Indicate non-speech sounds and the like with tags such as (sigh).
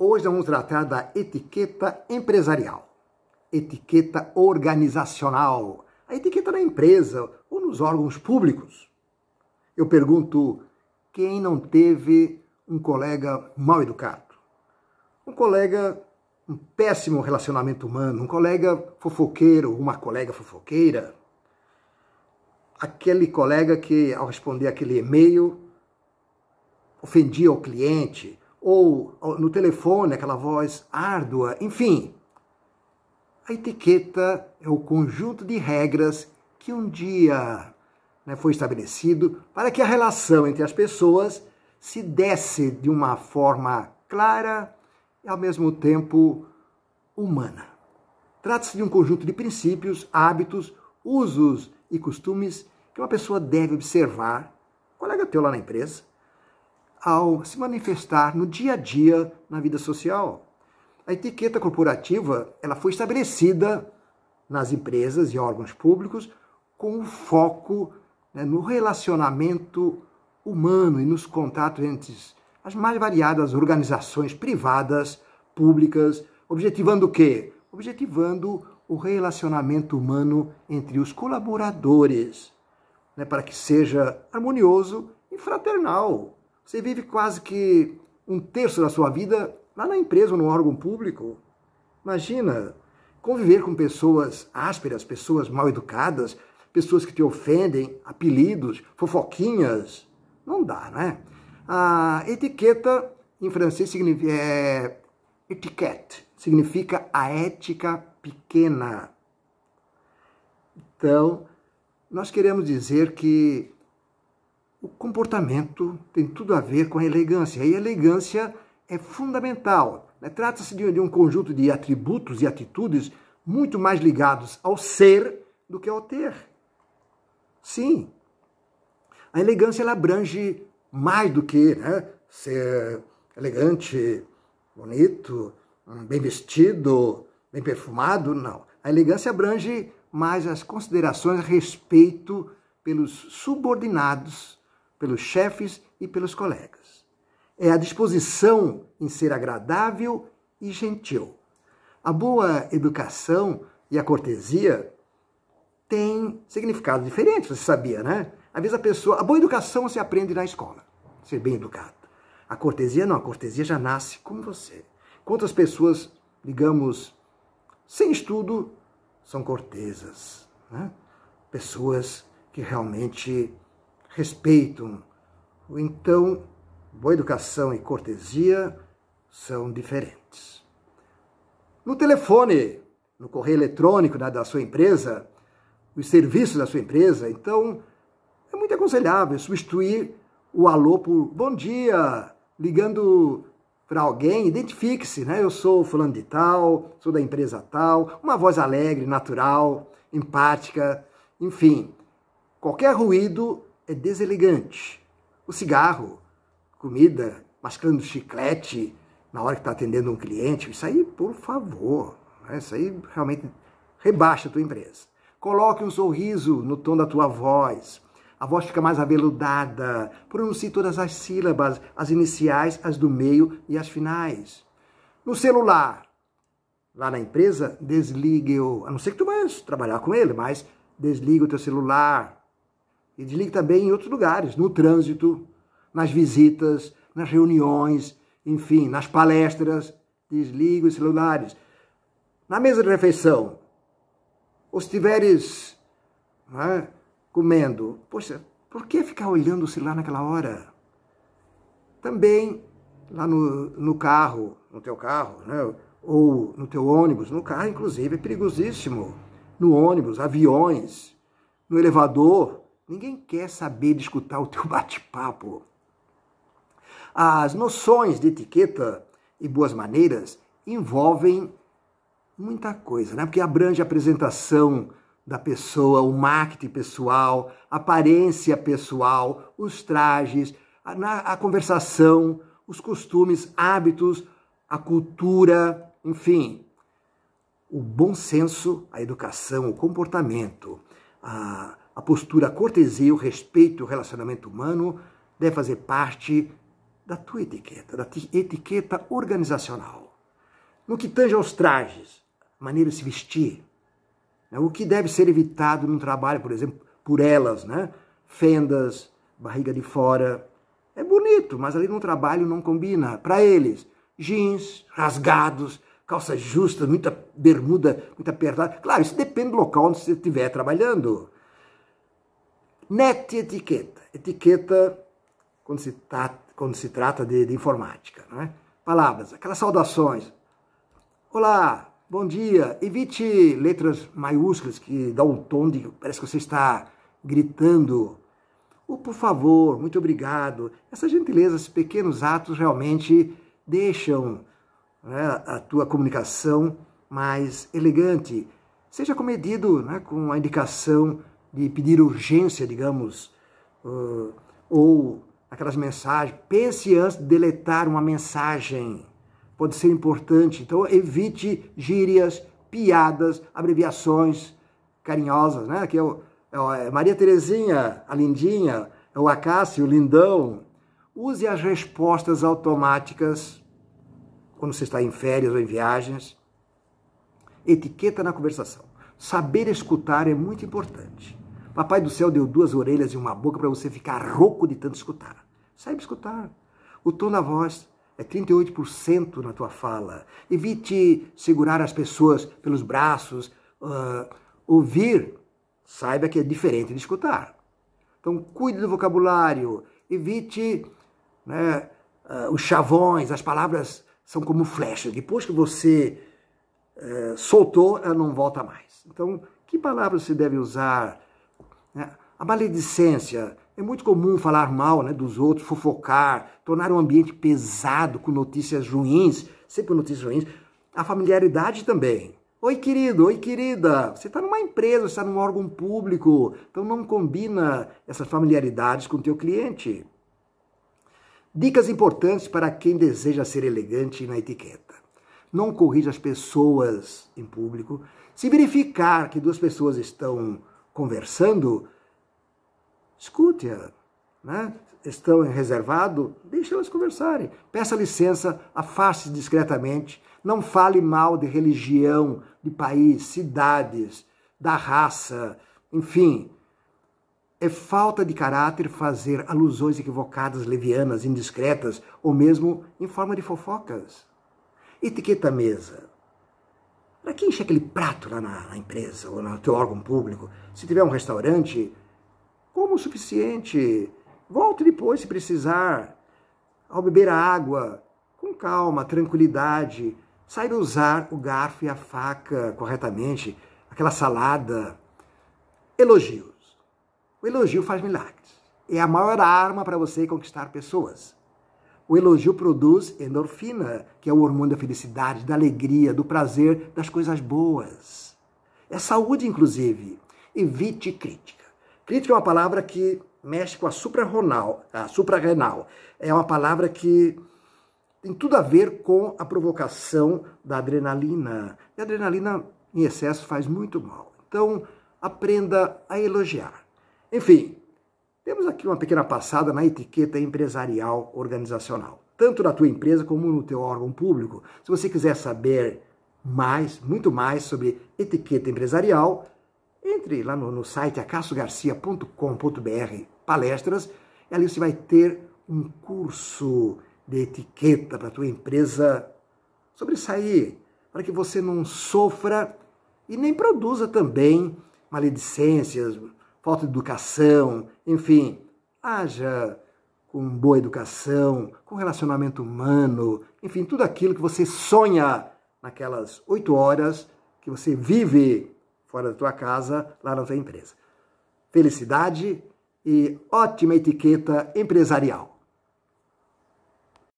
Hoje vamos tratar da etiqueta empresarial, etiqueta organizacional, a etiqueta da empresa ou nos órgãos públicos. Eu pergunto: quem não teve um colega mal educado? Um colega, um péssimo relacionamento humano, um colega fofoqueiro, uma colega fofoqueira? Aquele colega que, ao responder aquele e-mail, ofendia o cliente, ou no telefone, aquela voz árdua, enfim. A etiqueta é o conjunto de regras que um dia né, foi estabelecido para que a relação entre as pessoas se desse de uma forma clara e, ao mesmo tempo, humana. Trata-se de um conjunto de princípios, hábitos, usos e costumes que uma pessoa deve observar, colega teu lá na empresa, ao se manifestar no dia a dia na vida social. A etiqueta corporativa ela foi estabelecida nas empresas e órgãos públicos com o foco né, no relacionamento humano e nos contatos entre as mais variadas organizações privadas, públicas, objetivando o quê? Objetivando o relacionamento humano entre os colaboradores, né, para que seja harmonioso e fraternal, você vive quase que um terço da sua vida lá na empresa ou no órgão público. Imagina conviver com pessoas ásperas, pessoas mal educadas, pessoas que te ofendem, apelidos, fofoquinhas. Não dá, né? A etiqueta em francês significa é, etiquette, significa a ética pequena. Então, nós queremos dizer que o comportamento tem tudo a ver com a elegância. E a elegância é fundamental. Né? Trata-se de, de um conjunto de atributos e atitudes muito mais ligados ao ser do que ao ter. Sim, a elegância ela abrange mais do que né? ser elegante, bonito, hum, bem vestido, bem perfumado. Não. A elegância abrange mais as considerações a respeito pelos subordinados pelos chefes e pelos colegas. É a disposição em ser agradável e gentil. A boa educação e a cortesia têm significados diferentes, você sabia, né? Às vezes a pessoa. A boa educação se aprende na escola, ser bem educado. A cortesia não, a cortesia já nasce com você. Quantas pessoas, digamos, sem estudo, são cortesas, né? Pessoas que realmente respeitam. Então, boa educação e cortesia são diferentes. No telefone, no correio eletrônico da, da sua empresa, os serviços da sua empresa, então é muito aconselhável substituir o alô por bom dia, ligando para alguém, identifique-se, né? Eu sou fulano de tal, sou da empresa tal, uma voz alegre, natural, empática, enfim. Qualquer ruído é deselegante. O cigarro, comida, mascando chiclete na hora que está atendendo um cliente, isso aí, por favor, né? isso aí realmente rebaixa a tua empresa. Coloque um sorriso no tom da tua voz. A voz fica mais aveludada. Pronuncie todas as sílabas, as iniciais, as do meio e as finais. No celular, lá na empresa, desligue-o. A não ser que tu vá trabalhar com ele, mas desliga o teu celular. E desligue também em outros lugares, no trânsito, nas visitas, nas reuniões, enfim, nas palestras. Desligue os celulares. Na mesa de refeição, ou se estiveres é, comendo, poxa, por que ficar olhando o celular naquela hora? Também lá no, no carro, no teu carro, né? ou no teu ônibus, no carro inclusive, é perigosíssimo. No ônibus, aviões, no elevador, Ninguém quer saber de escutar o teu (laughs) bate-papo. As noções de etiqueta e boas maneiras envolvem muita coisa, né? Porque abrange a apresentação da pessoa, o marketing pessoal, a aparência pessoal, os trajes, a, a conversação, os costumes, hábitos, a cultura, enfim, o bom senso, a educação, o comportamento, a a postura, a cortesia, o respeito, o relacionamento humano deve fazer parte da tua etiqueta, da etiqueta organizacional. No que tange aos trajes, maneira de se vestir, né? o que deve ser evitado num trabalho, por exemplo, por elas, né? fendas, barriga de fora. É bonito, mas ali no trabalho não combina. Para eles, jeans rasgados, calça justa, muita bermuda, muita apertada. Claro, isso depende do local onde você estiver trabalhando. Net etiqueta. Etiqueta quando se, tá, quando se trata de, de informática. Né? Palavras, aquelas saudações. Olá, bom dia. Evite letras maiúsculas que dá um tom de. parece que você está gritando. Ou oh, por favor, muito obrigado. Essas gentilezas, esses pequenos atos realmente deixam né, a tua comunicação mais elegante. Seja comedido né, com a indicação de pedir urgência, digamos, uh, ou aquelas mensagens. Pense antes de deletar uma mensagem. Pode ser importante. Então, evite gírias, piadas, abreviações carinhosas, né? Aqui é, é, o, é Maria Terezinha, a Lindinha, é o Acácio, o Lindão. Use as respostas automáticas quando você está em férias ou em viagens. Etiqueta na conversação. Saber escutar é muito importante. Papai do céu deu duas orelhas e uma boca para você ficar rouco de tanto escutar. Saiba escutar. O tom da voz é 38% na tua fala. Evite segurar as pessoas pelos braços. Uh, ouvir, saiba que é diferente de escutar. Então, cuide do vocabulário. Evite né, uh, os chavões. As palavras são como flechas. Depois que você uh, soltou, ela não volta mais. Então, que palavras se deve usar? Né? A maledicência é muito comum falar mal né, dos outros, fofocar, tornar um ambiente pesado com notícias ruins, sempre notícias ruins. A familiaridade também. Oi, querido, oi, querida. Você está numa empresa, você está num órgão público, então não combina essas familiaridades com o teu cliente. Dicas importantes para quem deseja ser elegante na etiqueta. Não corrija as pessoas em público. Se verificar que duas pessoas estão conversando, escute-a. Né? Estão em reservado, deixe elas conversarem. Peça licença, afaste discretamente. Não fale mal de religião, de país, cidades, da raça, enfim. É falta de caráter fazer alusões equivocadas, levianas, indiscretas, ou mesmo em forma de fofocas. Etiqueta mesa. Para quem encher aquele prato lá na, na empresa ou no teu órgão público? Se tiver um restaurante, como o suficiente. Volte depois se precisar. Ao beber a água, com calma, tranquilidade. Saiba usar o garfo e a faca corretamente. Aquela salada. Elogios. O elogio faz milagres. É a maior arma para você conquistar pessoas. O elogio produz endorfina, que é o hormônio da felicidade, da alegria, do prazer, das coisas boas. É saúde, inclusive. Evite crítica. Crítica é uma palavra que mexe com a suprarrenal. A suprarrenal. É uma palavra que tem tudo a ver com a provocação da adrenalina. E a adrenalina em excesso faz muito mal. Então, aprenda a elogiar. Enfim, temos aqui uma pequena passada na etiqueta empresarial organizacional, tanto na tua empresa como no teu órgão público. Se você quiser saber mais, muito mais sobre etiqueta empresarial, entre lá no, no site acassogarcia.com.br palestras e ali você vai ter um curso de etiqueta para a tua empresa sobressair, para que você não sofra e nem produza também maledicências, falta de educação, enfim, haja com boa educação, com relacionamento humano, enfim, tudo aquilo que você sonha naquelas oito horas que você vive fora da tua casa, lá na tua empresa. Felicidade e ótima etiqueta empresarial.